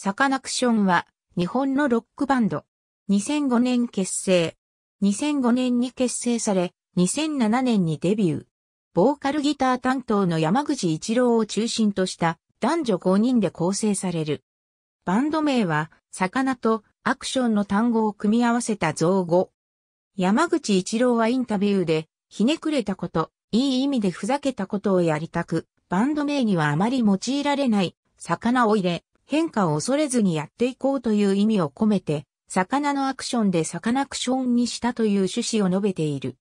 サカナクションは日本のロックバンド。2005年結成。2005年に結成され、2007年にデビュー。ボーカルギター担当の山口一郎を中心とした男女5人で構成される。バンド名は、魚とアクションの単語を組み合わせた造語。山口一郎はインタビューで、ひねくれたこと、いい意味でふざけたことをやりたく、バンド名にはあまり用いられない、魚を入れ、変化を恐れずにやっていこうという意味を込めて、魚のアクションで魚クションにしたという趣旨を述べている。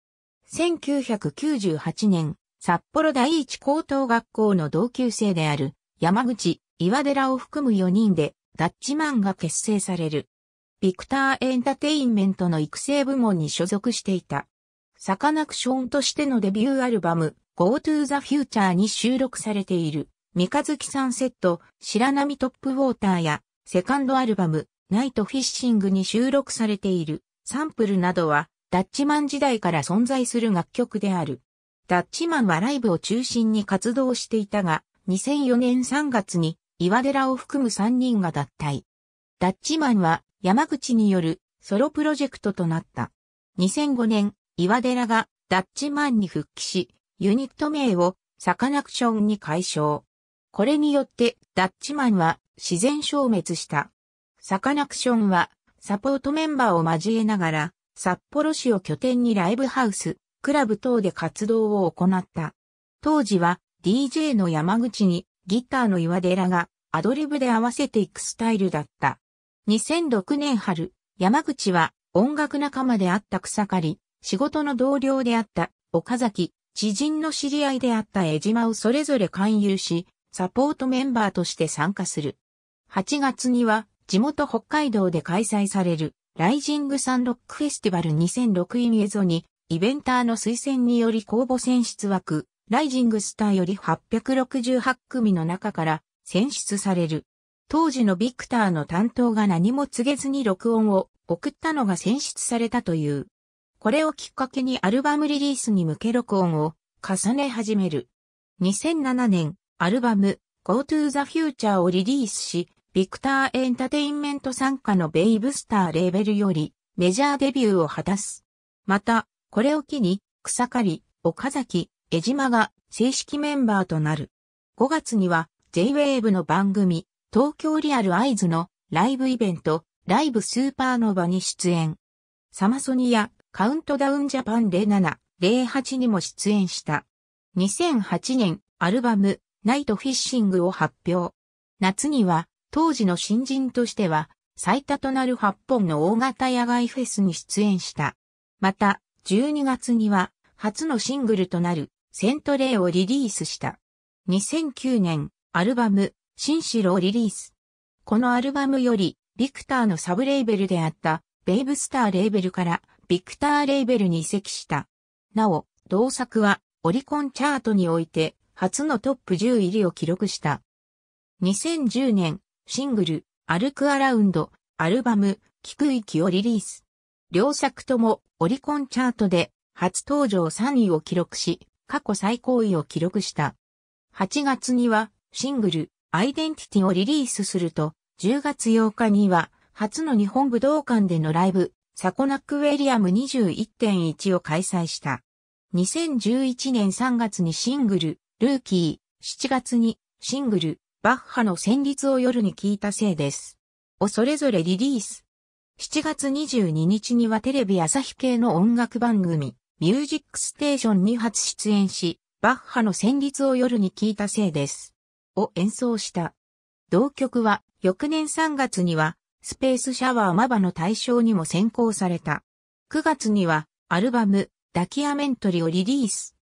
1998年、札幌第一高等学校の同級生である山口、岩寺を含む4人でダッチマンが結成される。ビクターエンタテインメントの育成部門に所属していた。サカナクションとしてのデビューアルバム Go to the Future に収録されている。三日月サンセット、白波トップウォーターや、セカンドアルバム、ナイトフィッシングに収録されている、サンプルなどは、ダッチマン時代から存在する楽曲である。ダッチマンはライブを中心に活動していたが、2004年3月に岩寺を含む3人が脱退。ダッチマンは山口によるソロプロジェクトとなった。2005年、岩寺がダッチマンに復帰し、ユニット名をサカナクションに解消。これによってダッチマンは自然消滅した。サカナクションはサポートメンバーを交えながら札幌市を拠点にライブハウス、クラブ等で活動を行った。当時は DJ の山口にギターの岩寺がアドリブで合わせていくスタイルだった。2006年春、山口は音楽仲間であった草刈、り、仕事の同僚であった岡崎、知人の知り合いであった江島をそれぞれ勧誘し、サポートメンバーとして参加する。8月には地元北海道で開催されるライジングサンロックフェスティバル2006インエゾにイベンターの推薦により公募選出枠ライジングスターより868組の中から選出される。当時のビクターの担当が何も告げずに録音を送ったのが選出されたという。これをきっかけにアルバムリリースに向け録音を重ね始める。2007年、アルバム Go to the Future をリリースし、ビクターエンタテインメント参加のベイブスターレーベルよりメジャーデビューを果たす。また、これを機に草刈、岡崎、江島が正式メンバーとなる。5月には J-Wave の番組東京リアルアイズのライブイベントライブスーパーノバに出演。サマソニアカウントダウンジャパン0708にも出演した。2008年アルバムナイトフィッシングを発表。夏には、当時の新人としては、最多となる8本の大型野外フェスに出演した。また、12月には、初のシングルとなる、セントレイをリリースした。2009年、アルバム、新城をリリース。このアルバムより、ビクターのサブレーベルであった、ベイブスターレーベルから、ビクターレーベルに移籍した。なお、同作は、オリコンチャートにおいて、初のトップ10入りを記録した。2010年、シングル、アルクアラウンド、アルバム、聞く息をリリース。両作ともオリコンチャートで初登場3位を記録し、過去最高位を記録した。8月にはシングル、アイデンティティをリリースすると、10月8日には初の日本武道館でのライブ、サコナックウェリアム21.1を開催した。2011年3月にシングル、ルーキー、7月に、シングル、バッハの旋律を夜に聞いたせいです。をそれぞれリリース。7月22日にはテレビ朝日系の音楽番組、ミュージックステーションに初出演し、バッハの旋律を夜に聞いたせいです。を演奏した。同曲は、翌年3月には、スペースシャワーマバの対象にも選考された。9月には、アルバム、ダキアメントリをリリース。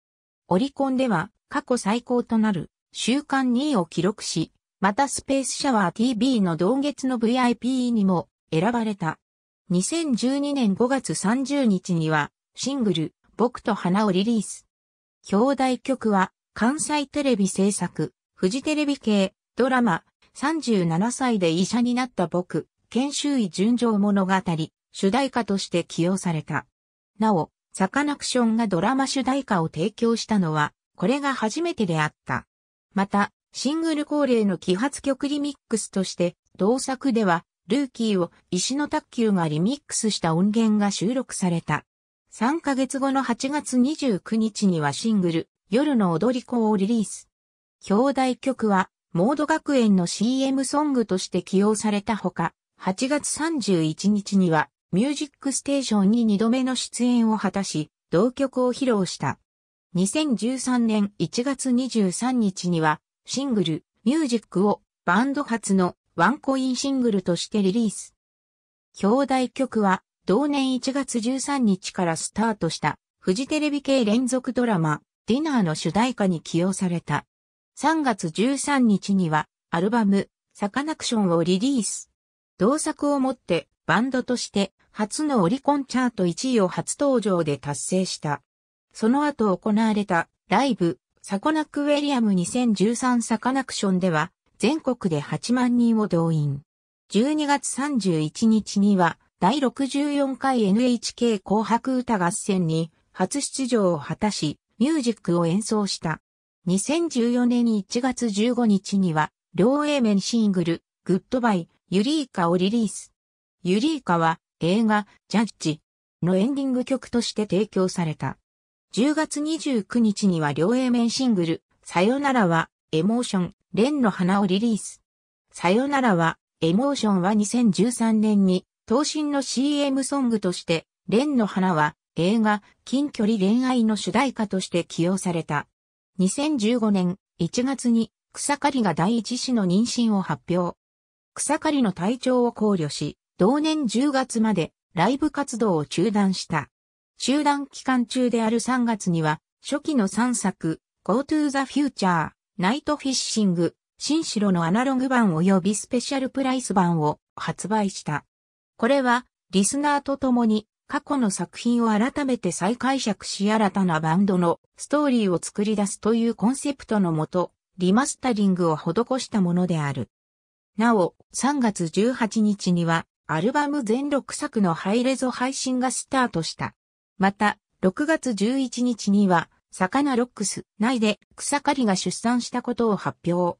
オリコンでは過去最高となる週間2位を記録し、またスペースシャワー TV の同月の VIP にも選ばれた。2012年5月30日にはシングル僕と花をリリース。兄弟曲は関西テレビ制作、フジテレビ系ドラマ37歳で医者になった僕、研修医純情物語、主題歌として起用された。なお、サカナクションがドラマ主題歌を提供したのは、これが初めてであった。また、シングル恒例の揮発曲リミックスとして、同作では、ルーキーを石の卓球がリミックスした音源が収録された。3ヶ月後の8月29日にはシングル、夜の踊り子をリリース。兄弟曲は、モード学園の CM ソングとして起用されたほか、8月31日には、ミュージックステーションに2度目の出演を果たし、同曲を披露した。2013年1月23日には、シングル、ミュージックをバンド初のワンコインシングルとしてリリース。兄弟曲は、同年1月13日からスタートした、フジテレビ系連続ドラマ、ディナーの主題歌に起用された。3月13日には、アルバム、サカナクションをリリース。同作をもって、バンドとして初のオリコンチャート1位を初登場で達成した。その後行われたライブ、サコナックウェリアム2013サカナクションでは、全国で8万人を動員。12月31日には、第64回 NHK 紅白歌合戦に初出場を果たし、ミュージックを演奏した。2014年1月15日には、両 A 面シングル、グッドバイ、ユリーカをリリース。ユリーカは、映画、ジャッジのエンディング曲として提供された。10月29日には両 A 面シングル、さよならは、エモーション、ンの花をリリース。さよならは、エモーションは2013年に、東進の CM ソングとして、ンの花は、映画、近距離恋愛の主題歌として起用された。2015年1月に、草刈りが第一子の妊娠を発表。草刈の体調を考慮し、同年10月までライブ活動を中断した。中断期間中である3月には、初期の3作、Go to the Future、ナイトフィッシング、新城のアナログ版及びスペシャルプライス版を発売した。これは、リスナーと共に過去の作品を改めて再解釈し新たなバンドのストーリーを作り出すというコンセプトのもと、リマスタリングを施したものである。なお、3月18日には、アルバム全6作のハイレゾ配信がスタートした。また、6月11日には、魚ロックス内で草刈りが出産したことを発表。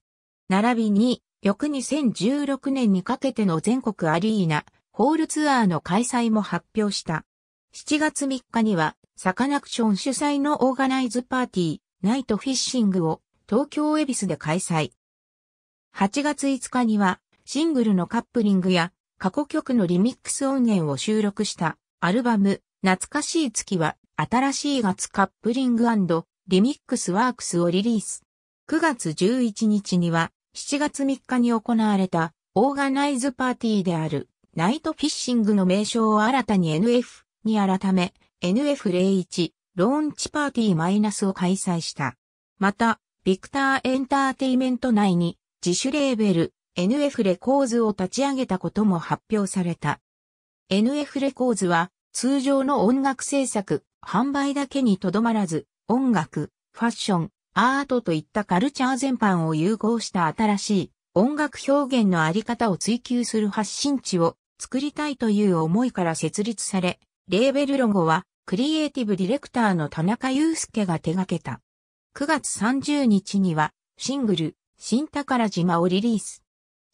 並びに、翌2016年にかけての全国アリーナ、ホールツアーの開催も発表した。7月3日には、サカナクション主催のオーガナイズパーティー、ナイトフィッシングを東京エビスで開催。8月5日には、シングルのカップリングや過去曲のリミックス音源を収録したアルバム、懐かしい月は、新しい月カップリングリミックスワークスをリリース。9月11日には、7月3日に行われた、オーガナイズパーティーである、ナイトフィッシングの名称を新たに NF に改め、NF01 ローンチパーティーマイナスを開催した。また、ビクターエンターテイメント内に自主レーベル NF レコーズを立ち上げたことも発表された。NF レコーズは通常の音楽制作、販売だけにとどまらず、音楽、ファッション、アートといったカルチャー全般を融合した新しい音楽表現のあり方を追求する発信地を作りたいという思いから設立され、レーベルロゴはクリエイティブディレクターの田中祐介が手掛けた。9月30日にはシングル、新宝島をリリース。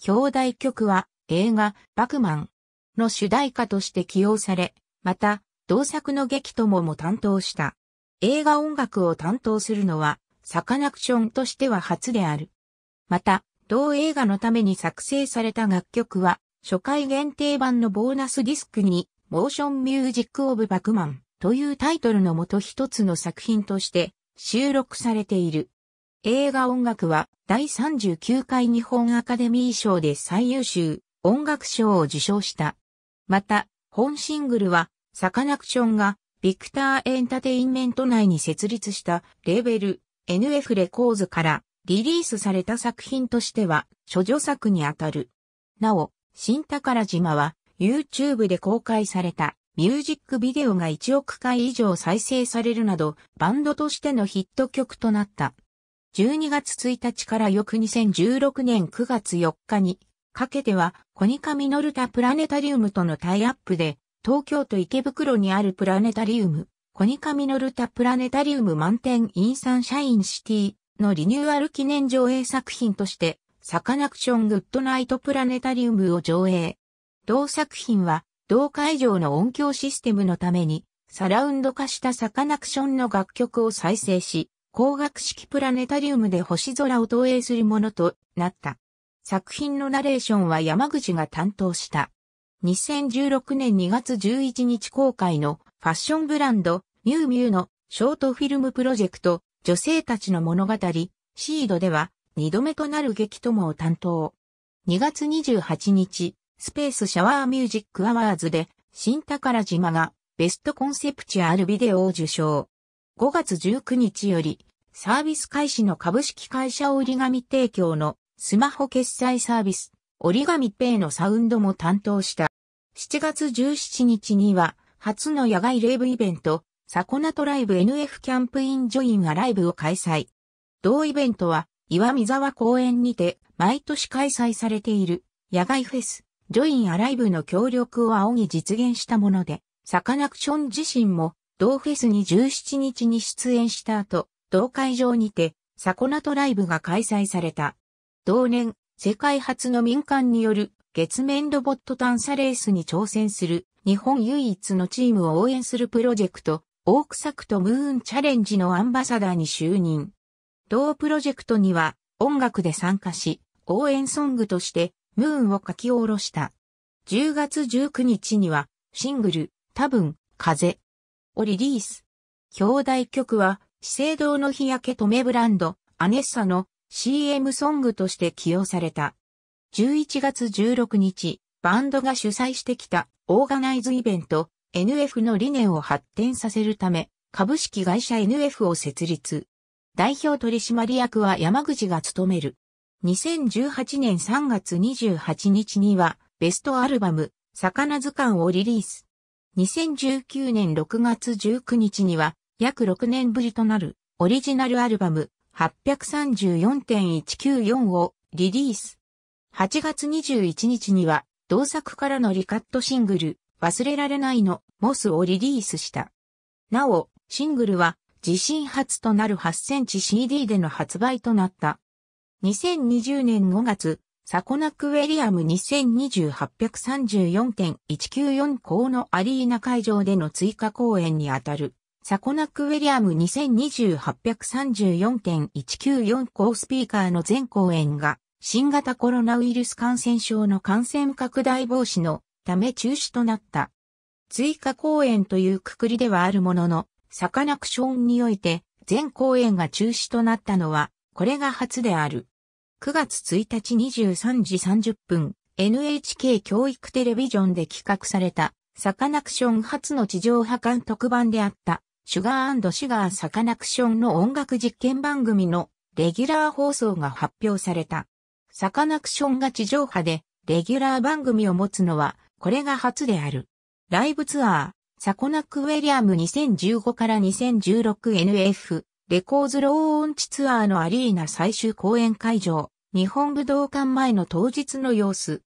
表題曲は映画バクマンの主題歌として起用され、また同作の劇とも担当した。映画音楽を担当するのはサカナクションとしては初である。また、同映画のために作成された楽曲は初回限定版のボーナスディスクにモーションミュージックオブバクマンというタイトルのもと一つの作品として収録されている。映画音楽は第39回日本アカデミー賞で最優秀音楽賞を受賞した。また、本シングルはサカナクションがビクターエンタテインメント内に設立したレーベル NF レコーズからリリースされた作品としては諸女作にあたる。なお、新宝島は YouTube で公開されたミュージックビデオが1億回以上再生されるなどバンドとしてのヒット曲となった。12月1日から翌2016年9月4日にかけては、コニカミノルタプラネタリウムとのタイアップで、東京都池袋にあるプラネタリウム、コニカミノルタプラネタリウム満点インサンシャインシティのリニューアル記念上映作品として、サカナクショングッドナイトプラネタリウムを上映。同作品は、同会場の音響システムのために、サラウンド化したサカナクションの楽曲を再生し、光学式プラネタリウムで星空を投影するものとなった。作品のナレーションは山口が担当した。2016年2月11日公開のファッションブランドミュウミュウのショートフィルムプロジェクト女性たちの物語シードでは2度目となる激友を担当。2月28日スペースシャワーミュージックアワーズで新宝島がベストコンセプチュアルビデオを受賞。5月19日よりサービス開始の株式会社折り紙提供のスマホ決済サービス、折り紙ペイのサウンドも担当した。7月17日には、初の野外レイブイベント、サコナトライブ NF キャンプインジョインアライブを開催。同イベントは、岩見沢公園にて、毎年開催されている、野外フェス、ジョインアライブの協力を仰ぎ実現したもので、サカナクション自身も、同フェスに17日に出演した後、同会場にて、サコナトライブが開催された。同年、世界初の民間による月面ロボット探査レースに挑戦する日本唯一のチームを応援するプロジェクト、オークサクトムーンチャレンジのアンバサダーに就任。同プロジェクトには音楽で参加し、応援ソングとしてムーンを書き下ろした。10月19日にはシングル、多分、風をリリース。兄弟曲は資生堂の日焼け止めブランド、アネッサの CM ソングとして起用された。11月16日、バンドが主催してきたオーガナイズイベント NF の理念を発展させるため、株式会社 NF を設立。代表取締役は山口が務める。2018年3月28日には、ベストアルバム、魚図鑑をリリース。2019年6月19日には、約6年ぶりとなるオリジナルアルバム834.194をリリース。8月21日には同作からのリカットシングル忘れられないのモスをリリースした。なお、シングルは自身初となる8センチ CD での発売となった。2020年5月、サコナクウェリアム2020834.194校のアリーナ会場での追加公演にあたる。サコナック・ウィリアム2020834.194高スピーカーの全公演が新型コロナウイルス感染症の感染拡大防止のため中止となった。追加公演というくくりではあるものの、サカナクションにおいて全公演が中止となったのは、これが初である。9月1日23時30分、NHK 教育テレビジョンで企画された、サカナクション初の地上波監督版であった。シュガーシュガーサカナクションの音楽実験番組のレギュラー放送が発表された。サカナクションが地上波でレギュラー番組を持つのはこれが初である。ライブツアー、サコナックウェリアム2015から 2016NF レコーズローオンチツアーのアリーナ最終公演会場、日本武道館前の当日の様子。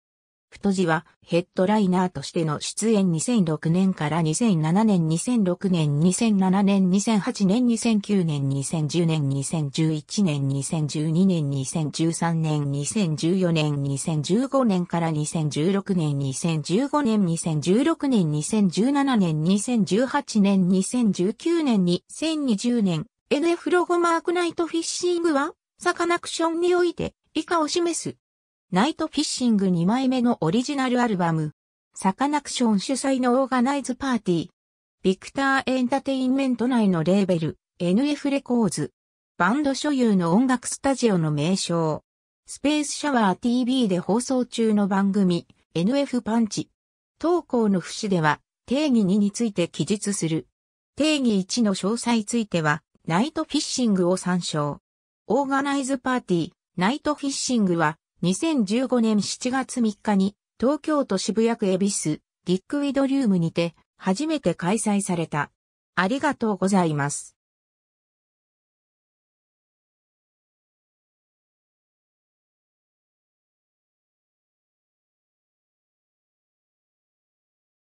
太字はヘッドライナーとしての出演2006年から2007年、2006年、2007年、2008年、2009年、2010年、2011年、2012年、2013年、2014年、2015年から2016年、2015年、2016年、2017年、2018年、2019年、2020年、NF ロゴマークナイトフィッシングは、サカナクションにおいて、以下を示すナイトフィッシング2枚目のオリジナルアルバム、サカナクション主催のオーガナイズパーティー、ビクターエンタテインメント内のレーベル、NF レコーズ、バンド所有の音楽スタジオの名称、スペースシャワー TV で放送中の番組、NF パンチ。投稿の節では、定義2について記述する。定義1の詳細については、ナイトフィッシングを参照。オーガナイズパーティー、ナイトフィッシングは、2015年7月3日に東京都渋谷区恵比寿リックウィドリウムにて初めて開催された。ありがとうございます。